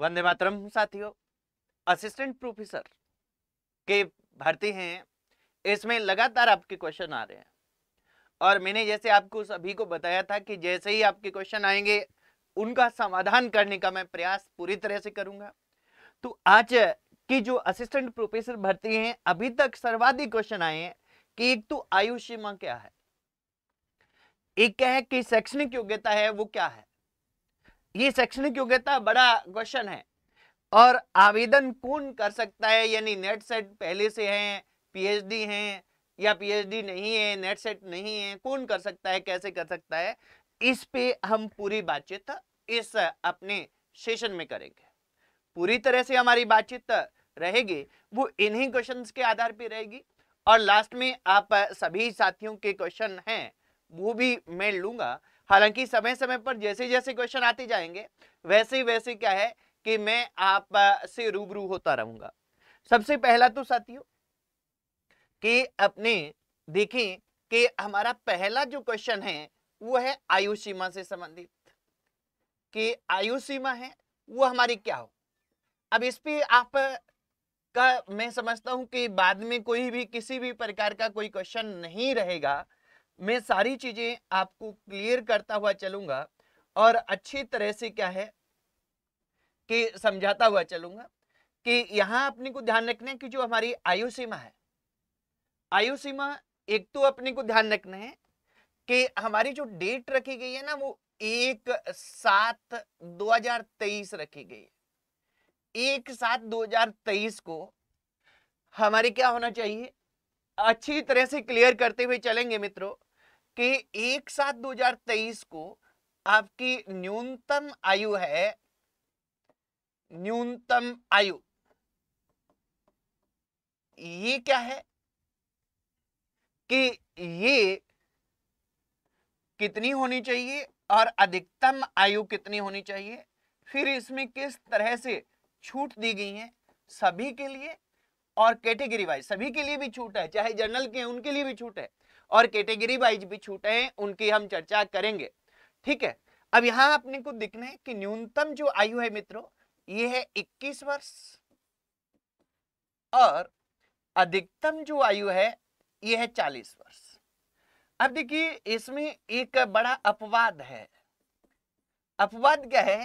वंदे मातरम साथियों assistant professor के भर्ती हैं इसमें लगातार आपके क्वेश्चन आ रहे हैं और मैंने जैसे आपको सभी को बताया था कि जैसे ही आपके क्वेश्चन आएंगे उनका समाधान करने का मैं प्रयास पूरी तरह से करूंगा तो आज की जो असिस्टेंट प्रोफेसर भर्ती हैं अभी तक सर्वाधिक क्वेश्चन आए हैं कि एक तो आयु सीमा क्या है एक क्या है कि शैक्षणिक योग्यता है वो क्या है ये शैक्षणिक योग्यता बड़ा क्वेश्चन है और आवेदन कौन कर सकता है यानी नेट सेट पहले से है पीएचडी है या पीएचडी नहीं है नेट सेट नहीं है कौन कर सकता है कैसे कर सकता है इस पे हम पूरी बातचीत इस अपने सेशन में करेंगे पूरी तरह से हमारी बातचीत रहेगी वो इन्हीं क्वेश्चंस के आधार पे रहेगी और लास्ट में आप सभी साथियों के क्वेश्चन हैं वो भी मैं लूंगा हालांकि समय समय पर जैसे जैसे क्वेश्चन आते जाएंगे वैसे वैसे क्या है कि मैं आप से रूबरू होता रहूंगा सबसे पहला तो साथियों कि अपने देखें कि हमारा पहला जो क्वेश्चन है वो है आयु सीमा से संबंधित कि आयु सीमा है वो हमारी क्या हो अब इस पे आप का मैं समझता हूं कि बाद में कोई भी किसी भी प्रकार का कोई क्वेश्चन नहीं रहेगा मैं सारी चीज़ें आपको क्लियर करता हुआ चलूंगा और अच्छी तरह से क्या है कि समझाता हुआ चलूंगा कि यहां अपने को ध्यान रखना है कि जो हमारी आयु सीमा है आयु सीमा एक तो अपने को ध्यान रखना है कि हमारी जो डेट रखी गई है ना वो एक सात 2023 रखी गई है एक सात 2023 को हमारी क्या होना चाहिए अच्छी तरह से क्लियर करते हुए चलेंगे मित्रों कि एक सात 2023 को आपकी न्यूनतम आयु है न्यूनतम आयु ये क्या है कि ये कितनी होनी चाहिए और अधिकतम आयु कितनी होनी चाहिए फिर इसमें किस तरह से छूट दी गई है सभी के लिए और कैटेगरी वाइज सभी के लिए भी छूट है चाहे जनरल के उनके लिए भी छूट है और कैटेगरी वाइज भी छूटे हैं उनकी हम चर्चा करेंगे ठीक है अब यहाँ अपने को दिखना है कि न्यूनतम जो आयु है मित्रों ये है 21 वर्ष और अधिकतम जो आयु है ये है 40 वर्ष अब देखिए इसमें एक बड़ा अपवाद है अपवाद क्या है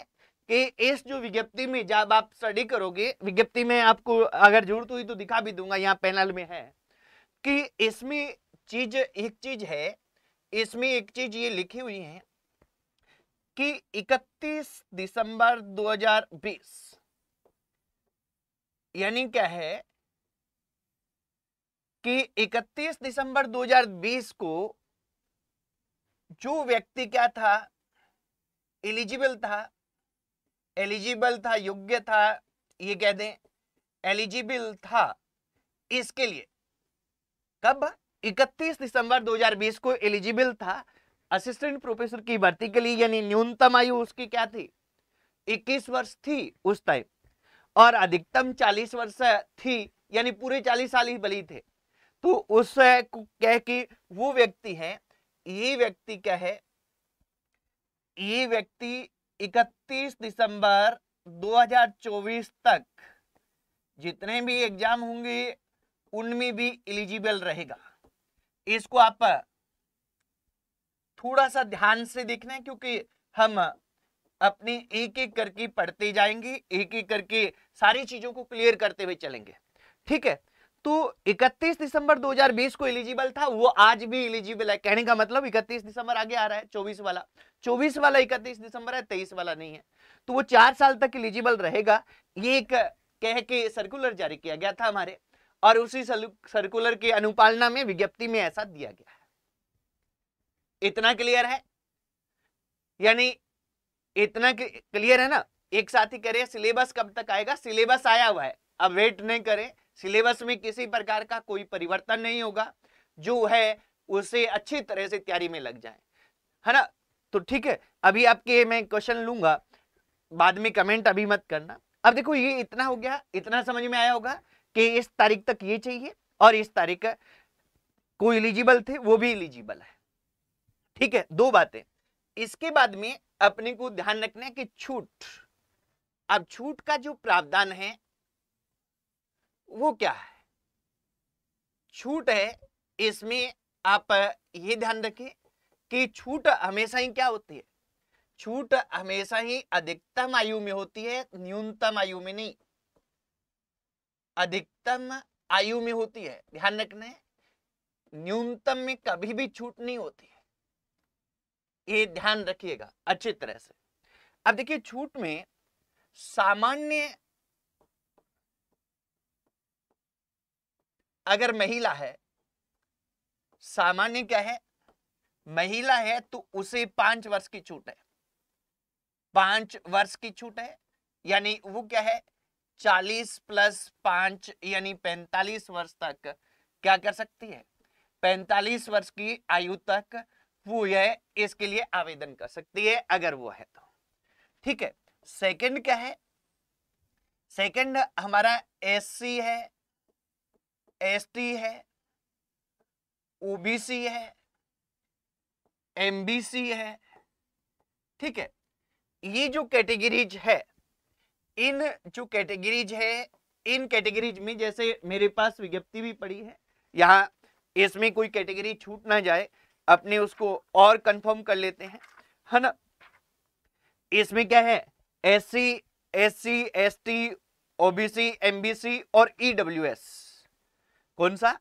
कि इस जो विज्ञप्ति में जब आप स्टडी करोगे विज्ञप्ति में आपको अगर जरूरत हुई तो दिखा भी दूंगा यहाँ पैनल में है कि इसमें चीज एक चीज है इसमें एक चीज ये लिखी हुई है कि 31 दिसंबर 2020 यानी क्या है कि 31 दिसंबर 2020 को जो व्यक्ति क्या था एलिजिबल था एलिजिबल था योग्य था ये कह दें एलिजिबल था इसके लिए कब 31 दिसंबर 2020 को एलिजिबल था असिस्टेंट प्रोफेसर की भर्ती के लिए यानी न्यूनतम आयु उसकी क्या थी 21 वर्ष थी उस टाइम और अधिकतम 40 वर्ष थी यानी पूरे 40 साल ही बली थे तो उस कह कि वो व्यक्ति है ये व्यक्ति क्या है ये व्यक्ति 31 दिसंबर 2024 तक जितने भी एग्जाम होंगे उनमें भी एलिजिबल रहेगा इसको आप थोड़ा सा ध्यान से देखना है क्योंकि हम अपने एक एक करके पढ़ते जाएंगे एक एक करके सारी चीजों को क्लियर करते हुए चलेंगे ठीक है तो 31 दिसंबर 2020 को एलिजिबल था वो आज भी एलिजिबल है कहने का मतलब 31 दिसंबर आगे आ रहा है 24 वाला 24 वाला 31 दिसंबर है 23 वाला नहीं है तो वो चार साल तक एलिजिबल रहेगा ये एक कह के सर्कुलर जारी किया गया था हमारे और उसी सर्कुलर की अनुपालना में विज्ञप्ति में ऐसा दिया गया है इतना क्लियर है यानी इतना क्लियर है ना एक ही करें सिलेबस कब तक आएगा सिलेबस आया हुआ है अब वेट नहीं करें सिलेबस में किसी प्रकार का कोई परिवर्तन नहीं होगा जो है उसे अच्छी तरह से तैयारी में लग जाए है ना तो ठीक है अभी आपके मैं क्वेश्चन लूंगा बाद में कमेंट अभी मत करना अब देखो ये इतना हो गया इतना समझ में आया होगा कि इस तारीख तक ये चाहिए और इस तारीख को इलिजिबल थे वो भी इलिजिबल है ठीक है दो बातें इसके बाद में अपने को ध्यान रखना है कि छूट अब छूट का जो प्रावधान है वो क्या है छूट है इसमें आप ये ध्यान रखें कि छूट हमेशा ही क्या होती है छूट हमेशा ही अधिकतम आयु में होती है न्यूनतम आयु में नहीं अधिकतम आयु में होती है ध्यान रखने न्यूनतम में कभी भी छूट नहीं होती है ये ध्यान रखिएगा अच्छी तरह से अब देखिए छूट में सामान्य अगर महिला है सामान्य क्या है महिला है तो उसे पांच वर्ष की छूट है पांच वर्ष की छूट है यानी वो क्या है 40 प्लस पांच यानी 45 वर्ष तक क्या कर सकती है 45 वर्ष की आयु तक वो यह इसके लिए आवेदन कर सकती है अगर वो है तो ठीक है सेकंड क्या है सेकंड हमारा एससी है एसटी है ओबीसी है एमबीसी है ठीक है ये जो कैटेगरीज है इन जो कैटेगरीज है इन कैटेगरीज में जैसे मेरे पास विज्ञप्ति भी पड़ी है यहाँ इसमें कोई कैटेगरी छूट ना जाए अपने उसको और कंफर्म कर लेते हैं है ना इसमें क्या है S C S C S T OBC MBC और ईडब्ल्यूएस e कौन सा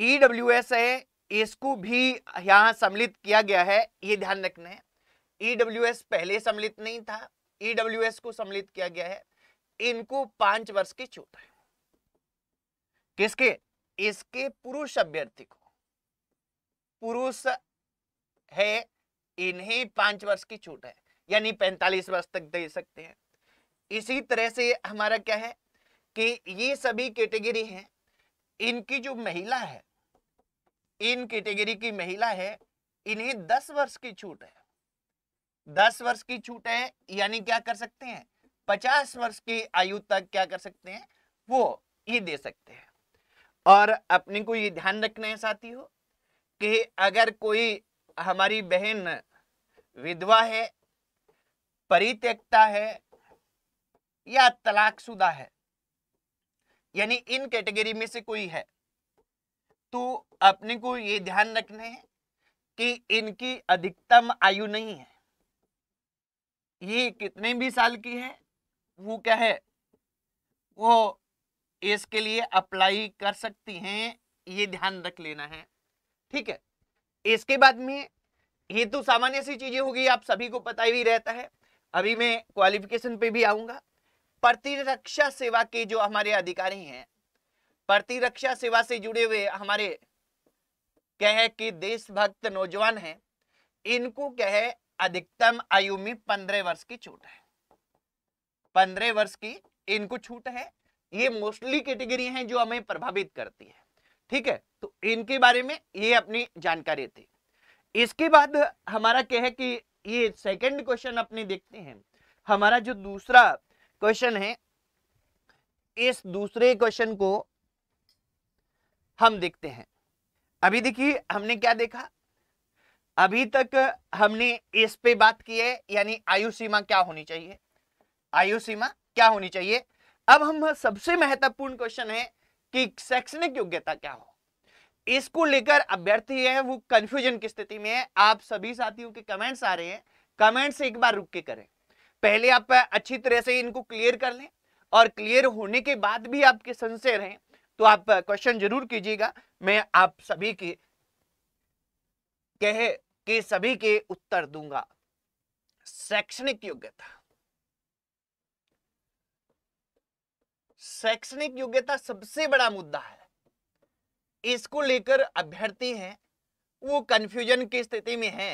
ईडब्ल्यूएस e है इसको भी यहाँ सम्मिलित किया गया है ये ध्यान रखना है ईडब्ल्यूएस e पहले सम्मिलित नहीं था ईडब्ल्यू e को सम्मिलित किया गया है इनको पांच वर्ष की छूट है किसके इसके पुरुष अभ्यर्थी को पुरुष है इन्हें पांच वर्ष की छूट है यानी पैंतालीस वर्ष तक दे सकते हैं इसी तरह से हमारा क्या है कि ये सभी कैटेगरी हैं इनकी जो महिला है इन कैटेगरी की महिला है इन्हें दस वर्ष की छूट है दस वर्ष की छूट है यानी क्या कर सकते हैं पचास वर्ष की आयु तक क्या कर सकते हैं वो ये दे सकते हैं और अपने को ये ध्यान रखना है साथियों कि अगर कोई हमारी बहन विधवा है परित्यक्ता है या तलाकशुदा है यानी इन कैटेगरी में से कोई है तो अपने को ये ध्यान रखना है कि इनकी अधिकतम आयु नहीं है ये कितने भी साल की है वो क्या है वो इसके लिए अप्लाई कर सकती हैं ये ध्यान रख लेना है ठीक है इसके बाद में ये तो सामान्य सी चीजें होगी आप सभी को पता ही रहता है अभी मैं क्वालिफिकेशन पे भी आऊंगा प्रतिरक्षा सेवा के जो हमारे अधिकारी हैं प्रतिरक्षा सेवा से जुड़े हुए हमारे क्या है कि देशभक्त नौजवान हैं इनको क्या है अधिकतम आयु में पंद्रह वर्ष की छूट है पंद्रह वर्ष की इनको छूट है ये मोस्टली कैटेगरी है जो हमें प्रभावित करती है ठीक है तो इनके बारे में ये अपनी जानकारी थी इसके बाद हमारा क्या है कि ये सेकंड क्वेश्चन अपने देखते हैं हमारा जो दूसरा क्वेश्चन है इस दूसरे क्वेश्चन को हम देखते हैं अभी देखिए हमने क्या देखा अभी तक हमने इस पे बात की है यानी आयु सीमा क्या होनी चाहिए आयु सीमा क्या होनी चाहिए अब हम सबसे महत्वपूर्ण क्वेश्चन है कि शैक्षणिक योग्यता क्या हो इसको लेकर अभ्यर्थी है वो कंफ्यूजन की स्थिति में है आप सभी साथियों के कमेंट्स आ रहे हैं कमेंट्स एक बार रुक के करें पहले आप अच्छी तरह से इनको क्लियर कर लें और क्लियर होने के बाद भी आपके संशय रहें तो आप क्वेश्चन जरूर कीजिएगा मैं आप सभी की कहे के सभी के उत्तर दूंगा शैक्षणिक योग्यता शैक्षणिक योग्यता सबसे बड़ा मुद्दा है इसको लेकर अभ्यर्थी हैं वो कंफ्यूजन की स्थिति में है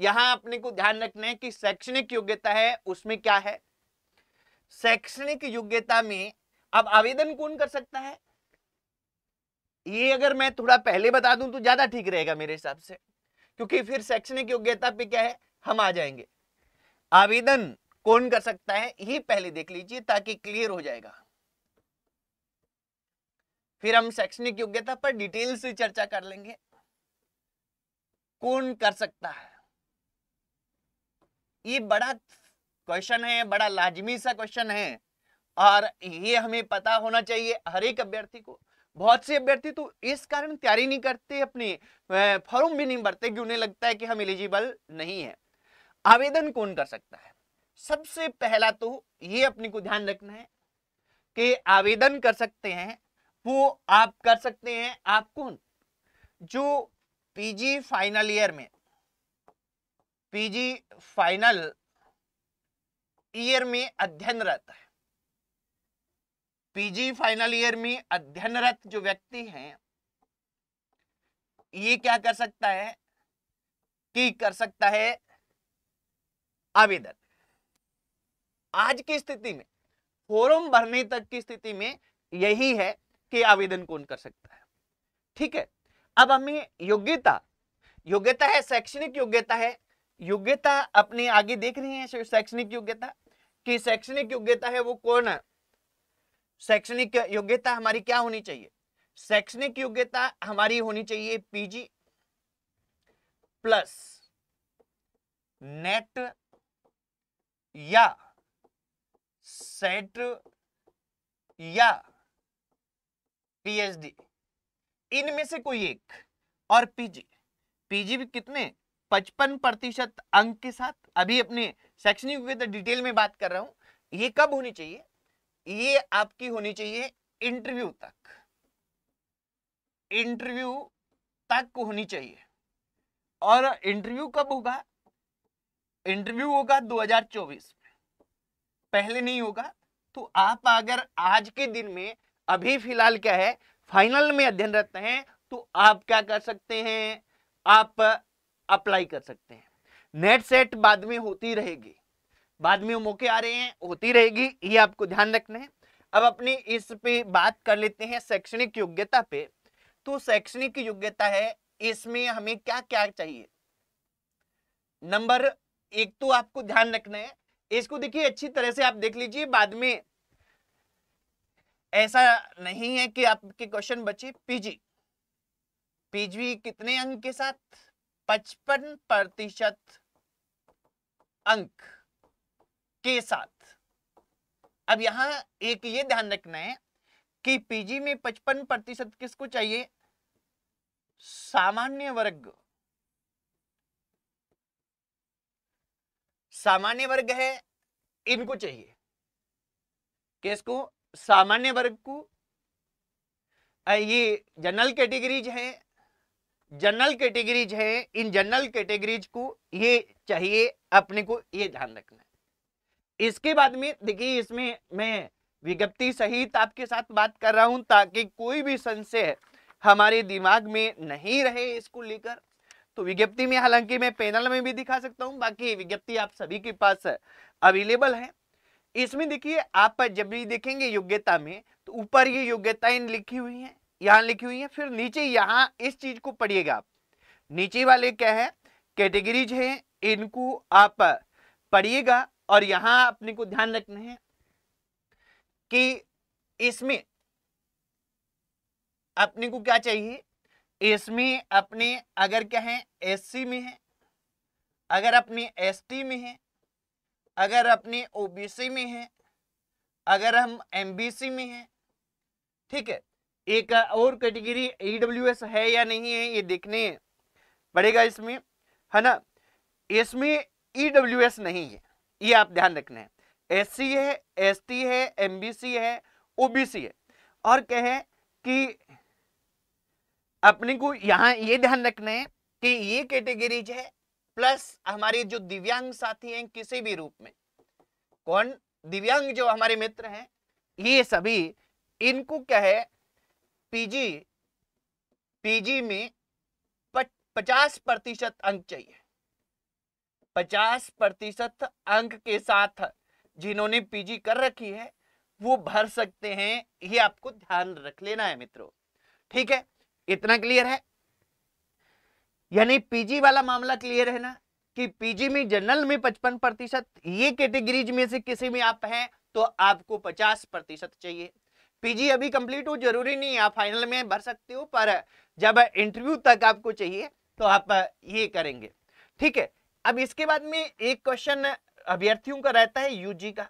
यहां अपने को ध्यान रखना है कि शैक्षणिक योग्यता है उसमें क्या है शैक्षणिक योग्यता में अब आवेदन कौन कर सकता है ये अगर मैं थोड़ा पहले बता दूं तो ज्यादा ठीक रहेगा मेरे हिसाब से क्योंकि फिर शैक्षणिक योग्यता पे क्या है हम आ जाएंगे आवेदन कौन कर सकता है ये पहले देख लीजिए ताकि क्लियर हो जाएगा फिर हम शैक्षणिक योग्यता पर डिटेल से चर्चा कर लेंगे कौन कर सकता है ये बड़ा क्वेश्चन है बड़ा लाजमी सा क्वेश्चन है और ये हमें पता होना चाहिए हर एक अभ्यर्थी को बहुत से अभ्यर्थी तो इस कारण तैयारी नहीं करते अपने फॉर्म भी नहीं भरते कि उन्हें लगता है कि हम एलिजिबल नहीं है आवेदन कौन कर सकता है सबसे पहला तो ये अपने को ध्यान रखना है कि आवेदन कर सकते हैं वो आप कर सकते हैं आप कौन जो पीजी फाइनल ईयर में पीजी फाइनल ईयर में अध्ययन रहता है पीजी फाइनल ईयर में अध्ययनरत जो व्यक्ति हैं ये क्या कर सकता है कि कर सकता है आवेदन आज की स्थिति में फॉरम भरने तक की स्थिति में यही है कि आवेदन कौन कर सकता है ठीक है अब हमें योग्यता योग्यता है शैक्षणिक योग्यता है योग्यता अपने आगे देख रहे हैं शैक्षणिक योग्यता कि शैक्षणिक योग्यता है वो कौन है शैक्षणिक योग्यता हमारी क्या होनी चाहिए शैक्षणिक योग्यता हमारी होनी चाहिए पीजी प्लस नेट या सेट या पीएचडी इनमें से कोई एक और पीजी पीजी भी कितने पचपन प्रतिशत अंक के साथ अभी अपने शैक्षणिक योग्यता डिटेल में बात कर रहा हूं ये कब होनी चाहिए ये आपकी होनी चाहिए इंटरव्यू तक इंटरव्यू तक होनी चाहिए और इंटरव्यू कब होगा इंटरव्यू होगा 2024 में पहले नहीं होगा तो आप अगर आज के दिन में अभी फिलहाल क्या है फाइनल में अध्ययन रहते हैं तो आप क्या कर सकते हैं आप अप्लाई कर सकते हैं नेट सेट बाद में होती रहेगी बाद में मौके आ रहे हैं होती रहेगी ये आपको ध्यान रखना है अब अपनी इस पे बात कर लेते हैं शैक्षणिक योग्यता पे तो शैक्षणिक योग्यता है इसमें हमें क्या क्या चाहिए नंबर एक तो आपको ध्यान रखना है इसको देखिए अच्छी तरह से आप देख लीजिए बाद में ऐसा नहीं है कि आपके क्वेश्चन बचे पीजी पीजी कितने अंक के साथ पचपन प्रतिशत अंक के साथ अब यहां एक ये ध्यान रखना है कि पीजी में पचपन प्रतिशत किसको चाहिए सामान्य वर्ग सामान्य वर्ग है इनको चाहिए किसको सामान्य वर्ग को ये जनरल कैटेगरीज है जनरल कैटेगरीज है इन जनरल कैटेगरीज को ये चाहिए अपने को ये ध्यान रखना है इसके बाद में देखिए इसमें मैं विज्ञप्ति सहित आपके साथ बात कर रहा हूं ताकि कोई भी संशय हमारे दिमाग में नहीं रहे इसको लेकर तो विज्ञप्ति में हालांकि मैं पैनल में भी दिखा सकता हूं बाकी विज्ञप्ति आप सभी के पास अवेलेबल है इसमें देखिए आप जब भी देखेंगे योग्यता में तो ऊपर ये योग्यताएं लिखी हुई हैं यहाँ लिखी हुई है फिर नीचे यहाँ इस चीज को पढ़िएगा आप नीचे वाले क्या है कैटेगरीज हैं इनको आप पढ़िएगा और यहां अपने को ध्यान रखना है कि इसमें अपने को क्या चाहिए इसमें अपने अगर क्या है एससी में है अगर अपने एसटी में है अगर अपने ओबीसी में है अगर हम एमबीसी में है ठीक है एक और कैटेगरी ईडब्ल्यूएस है या नहीं है ये देखने पड़ेगा इसमें है ना इसमें ईडब्ल्यूएस e नहीं है ये आप ध्यान रखना है एस है एस है एम है ओ है और कहे कि अपने को यहाँ ये ध्यान रखना है कि ये कैटेगरीज है प्लस हमारे जो दिव्यांग साथी हैं किसी भी रूप में कौन दिव्यांग जो हमारे मित्र हैं ये सभी इनको क्या है पीजी पीजी में पचास प्रतिशत अंक चाहिए पचास प्रतिशत अंक के साथ जिन्होंने पीजी कर रखी है वो भर सकते हैं ये आपको ध्यान रख लेना है मित्रों ठीक है इतना क्लियर है यानी पीजी वाला मामला क्लियर है ना कि पीजी में जनरल में पचपन प्रतिशत ये कैटेगरीज में से किसी में आप हैं तो आपको पचास प्रतिशत चाहिए पीजी अभी कंप्लीट हो जरूरी नहीं आप फाइनल में भर सकते हो पर जब इंटरव्यू तक आपको चाहिए तो आप ये करेंगे ठीक है अब इसके बाद में एक क्वेश्चन अभ्यर्थियों का रहता है यूजी का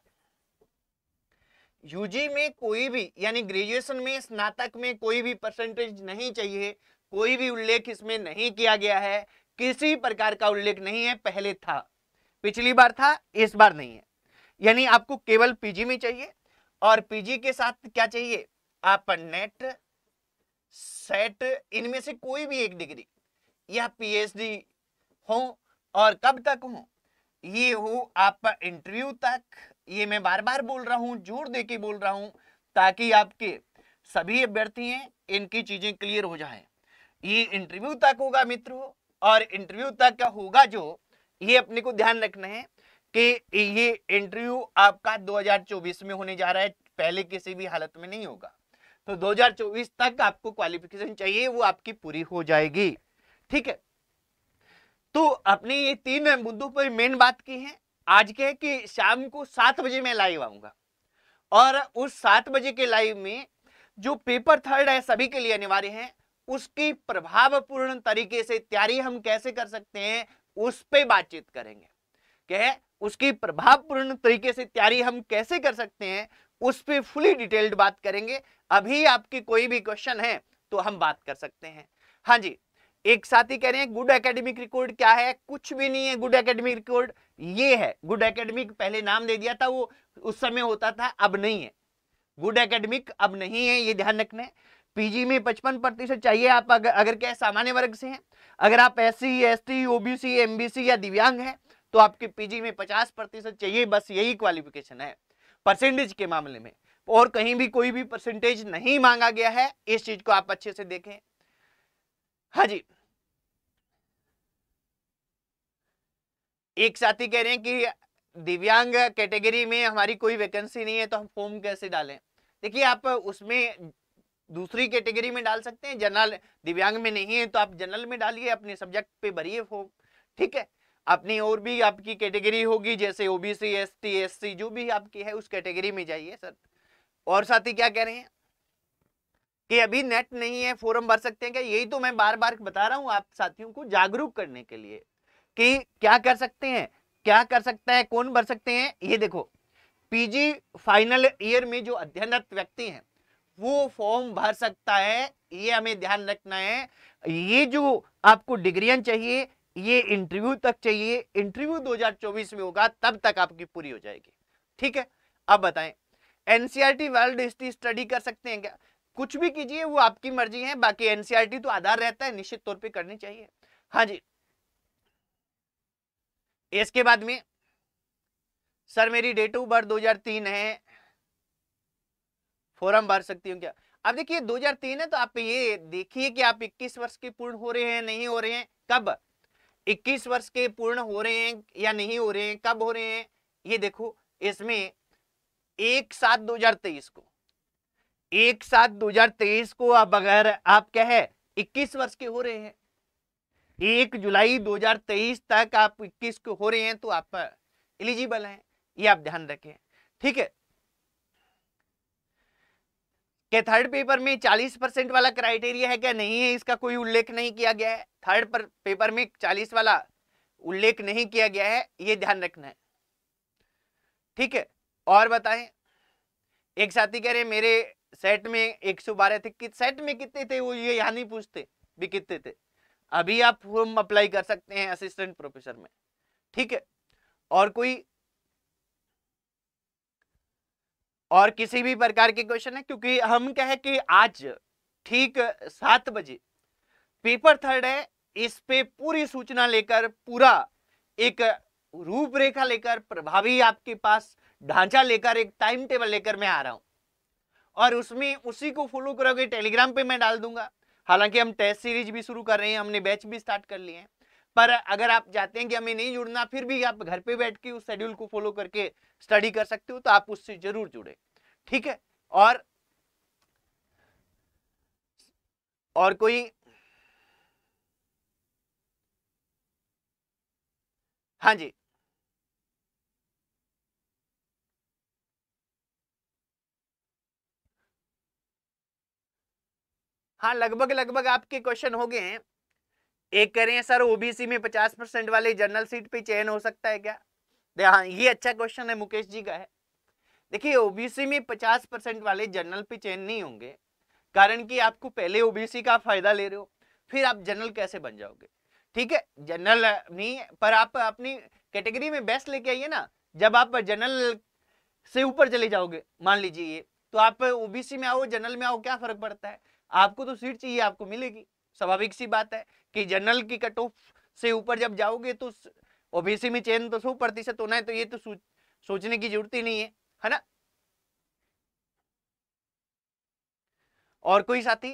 यूजी में कोई भी यानी ग्रेजुएशन में स्नातक में कोई भी परसेंटेज नहीं चाहिए कोई भी उल्लेख इसमें नहीं किया गया है किसी प्रकार का उल्लेख नहीं है पहले था पिछली बार था इस बार नहीं है यानी आपको केवल पीजी में चाहिए और पीजी के साथ क्या चाहिए आप नेट सेट इनमें से कोई भी एक डिग्री या पीएचडी हो और कब तक हूं ये हो आप इंटरव्यू तक ये मैं बार बार बोल रहा हूँ जोर दे के बोल रहा हूँ ताकि आपके सभी अभ्यर्थी हैं इनकी चीज़ें क्लियर हो जाए ये इंटरव्यू तक होगा मित्रों और इंटरव्यू तक का होगा जो ये अपने को ध्यान रखना है कि ये इंटरव्यू आपका 2024 में होने जा रहा है पहले किसी भी हालत में नहीं होगा तो 2024 तक आपको क्वालिफिकेशन चाहिए वो आपकी पूरी हो जाएगी ठीक है तो अपने ये तीन मुद्दों पर मेन बात की है आज के कि शाम को सात बजे मैं लाइव आऊंगा और उस सात बजे के लाइव में जो पेपर थर्ड है सभी के लिए अनिवार्य है उसकी प्रभावपूर्ण तरीके से तैयारी हम कैसे कर सकते हैं उस पर बातचीत करेंगे क्या है उसकी प्रभावपूर्ण तरीके से तैयारी हम कैसे कर सकते हैं उस पर फुली डिटेल्ड बात करेंगे अभी आपकी कोई भी क्वेश्चन है तो हम बात कर सकते हैं हाँ जी एक साथ ही कह रहे हैं गुड एकेडमिक रिकॉर्ड क्या है कुछ भी नहीं है गुड एकेडमिक रिकॉर्ड ये है गुड एकेडमिक पहले नाम दे दिया था वो उस समय होता था अब नहीं है गुड एकेडमिक अब नहीं है ये ध्यान रखना है पीजी में पचपन प्रतिशत चाहिए आप अगर अगर क्या सामान्य वर्ग से हैं अगर आप S C S T OBC MBC या दिव्यांग हैं तो आपके पीजी में पचास प्रतिशत चाहिए बस यही क्वालिफिकेशन है परसेंटेज के मामले में और कहीं भी कोई भी परसेंटेज नहीं मांगा गया है इस चीज को आप अच्छे से देखें हाँ जी एक साथी कह रहे हैं कि दिव्यांग कैटेगरी में हमारी कोई वैकेंसी नहीं है तो हम फॉर्म कैसे डालें देखिए आप उसमें दूसरी कैटेगरी में डाल सकते हैं जनरल दिव्यांग में नहीं है तो आप जनरल में डालिए अपने सब्जेक्ट पे भरिए फॉर्म ठीक है अपनी और भी आपकी कैटेगरी होगी जैसे ओबीसी एसटी एससी जो भी आपकी है उस कैटेगरी में जाइए सर और साथ ही क्या कह रहे हैं कि अभी नेट नहीं है फॉर्म भर सकते हैं क्या यही तो मैं बार बार बता रहा हूँ आप साथियों को जागरूक करने के लिए कि क्या कर सकते हैं क्या कर सकता है कौन भर सकते हैं ये देखो पीजी फाइनल ईयर में जो अध्ययनरत व्यक्ति हैं वो फॉर्म भर सकता है ये हमें ध्यान रखना है ये जो आपको डिग्रियां चाहिए ये इंटरव्यू तक चाहिए इंटरव्यू 2024 में होगा तब तक आपकी पूरी हो जाएगी ठीक है अब बताएं एनसीईआरटी वर्ल्ड हिस्ट्री स्टडी कर सकते हैं क्या कुछ भी कीजिए वो आपकी मर्जी है बाकी एनसीईआरटी e तो आधार रहता है निश्चित तौर पर करनी चाहिए हाँ जी इसके बाद में सर मेरी डेट ऑफ बर्थ 2003 है फॉर्म भर सकती हूँ क्या अब देखिए 2003 है तो आप ये देखिए कि आप 21 वर्ष के पूर्ण हो रहे हैं नहीं हो रहे हैं कब 21 वर्ष के पूर्ण हो रहे हैं या नहीं हो रहे हैं कब हो रहे हैं ये देखो इसमें एक सात दो हजार तेईस को एक सात दो हजार तेईस को आप अगर आप क्या है इक्कीस वर्ष के हो रहे हैं एक जुलाई 2023 तक आप इक्कीस के हो रहे हैं तो आप एलिजिबल हैं ये आप ध्यान रखें ठीक है के थर्ड पेपर में 40 परसेंट वाला क्राइटेरिया है क्या नहीं है इसका कोई उल्लेख नहीं किया गया है थर्ड पर पेपर में 40 वाला उल्लेख नहीं किया गया है ये ध्यान रखना है ठीक है और बताएं एक साथी कह रहे मेरे सेट में 112 थे कि सेट में कितने थे वो ये यहाँ नहीं पूछते भी कितने थे अभी आप फॉर्म अप्लाई कर सकते हैं असिस्टेंट प्रोफेसर में ठीक है और कोई और किसी भी प्रकार के क्वेश्चन है क्योंकि हम क्या कि आज ठीक सात बजे पेपर थर्ड है इस पे पूरी सूचना लेकर पूरा एक रूपरेखा लेकर प्रभावी आपके पास ढांचा लेकर एक टाइम टेबल लेकर मैं आ रहा हूं और उसमें उसी को फॉलो करोगे टेलीग्राम पे मैं डाल दूंगा हालांकि हम टेस्ट सीरीज भी शुरू कर रहे हैं हमने बैच भी स्टार्ट कर लिए हैं पर अगर आप चाहते हैं कि हमें नहीं जुड़ना फिर भी आप घर पे बैठ के उस शेड्यूल को फॉलो करके स्टडी कर सकते हो तो आप उससे जरूर जुड़े ठीक है और और कोई हाँ जी हाँ लगभग लगभग आपके क्वेश्चन हो गए हैं एक कह रहे हैं सर ओबीसी में पचास परसेंट वाले जनरल सीट पे चयन हो सकता है क्या हाँ ये अच्छा क्वेश्चन है मुकेश जी का है देखिए ओबीसी में पचास परसेंट वाले जनरल पे चयन नहीं होंगे कारण कि आपको पहले ओबीसी का फायदा ले रहे हो फिर आप जनरल कैसे बन जाओगे ठीक है जनरल नहीं पर आप अपनी कैटेगरी में बेस्ट लेके आइए ना जब आप जनरल से ऊपर चले जाओगे मान लीजिए ये तो आप ओबीसी में आओ जनरल में आओ क्या फर्क पड़ता है आपको तो सीट चाहिए आपको मिलेगी स्वाभाविक सी बात है कि जनरल की कट ऑफ से ऊपर जब जाओगे तो ओबीसी में चयन तो सौ प्रतिशत होना है तो ये तो सोच, सोचने की जरूरत ही नहीं है है ना और कोई साथी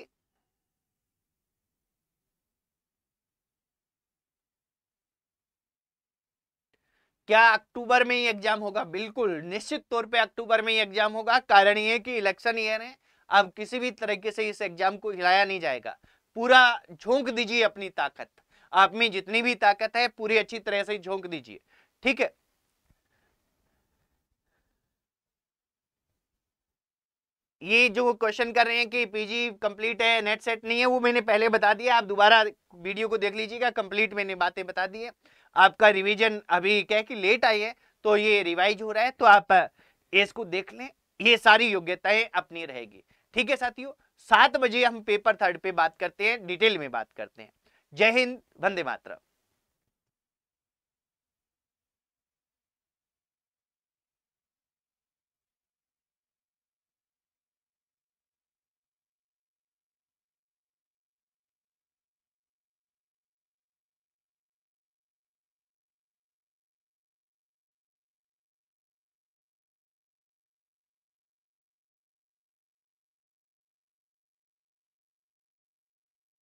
क्या अक्टूबर में ही एग्जाम होगा बिल्कुल निश्चित तौर पे अक्टूबर में ही एग्जाम होगा कारण ये कि इलेक्शन ईयर है अब किसी भी तरीके से इस एग्जाम को हिलाया नहीं जाएगा पूरा झोंक दीजिए अपनी ताकत आप में जितनी भी ताकत है पूरी अच्छी तरह से झोंक दीजिए ठीक है ये जो क्वेश्चन कर रहे हैं कि पीजी कंप्लीट है नेट सेट नहीं है वो मैंने पहले बता दिया आप दोबारा वीडियो को देख लीजिएगा कंप्लीट मैंने बातें बता दी है आपका रिवीजन अभी क्या कि लेट आई है तो ये रिवाइज हो रहा है तो आप इसको देख लें ये सारी योग्यताएं अपनी रहेगी ठीक है साथियों सात बजे हम पेपर थर्ड पे बात करते हैं डिटेल में बात करते हैं जय हिंद वंदे मातरम